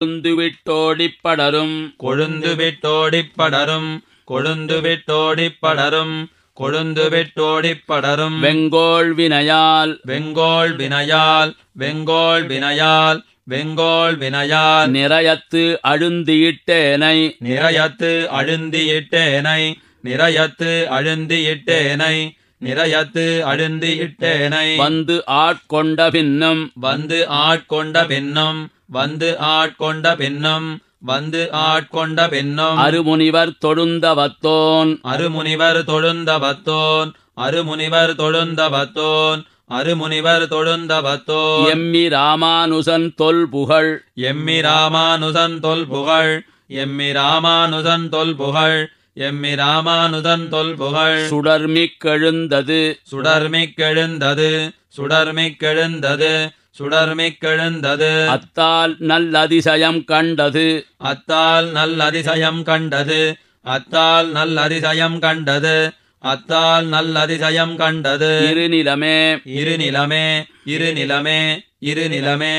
கொழுந்து விட்டோடிப் படரும் கொழுந்து விட்டோடிப் படரும் கொழுந்து விட்டோடிப் படரும் கொழுந்து விட்டோடிப் படரும் வெங்கோள் வினையால் வெங்கோள் வினையால் வெங்கோள் வினையால் வெங்கோள் வினையால் நிறையத்து அழுந்தியிட்டேனை நிறையத்து அழுந்தியிட்டேனை நிறையத்து அழுந்தியிட்டேனை நிறையத்து அழுந்து இட்டேனை வந்து ஆட்கொண்ட பின்னம் வந்து ஆட்கொண்ட பின்னம் வந்து ஆட்கொண்ட பின்னம் வந்து ஆட்கொண்ட பின்னம் அருமுனிவர் தொழுந்தவத்தோன் அருமுனிவர் தொழுந்தவத்தோன் அருமுனிவர் தொழுந்தவத்தோன் அருமுனிவர் தொழுந்தவத்தோன் எம்மி ராமானுசன் தொல் புகழ் எம்மி ராமானுசன் தொல் புகழ் எம்மி ராமானுசன் தொல் புகழ் எம்மி ராமானுதன் தொல் புகழ் கெழுந்தது கெழுந்தது சுடர்மிக்கெழுந்தது கெழுந்தது சுடர்மிக்கெழுந்தது கெழுந்தது அத்தால் நல் அதிசயம் கண்டது அத்தால் நல் அதிசயம் கண்டது அத்தால் நல் அதிசயம் கண்டது அத்தால் நல் அதிசயம் கண்டது இருநிலமே இருநிலமே இருநிலமே இருநிலமே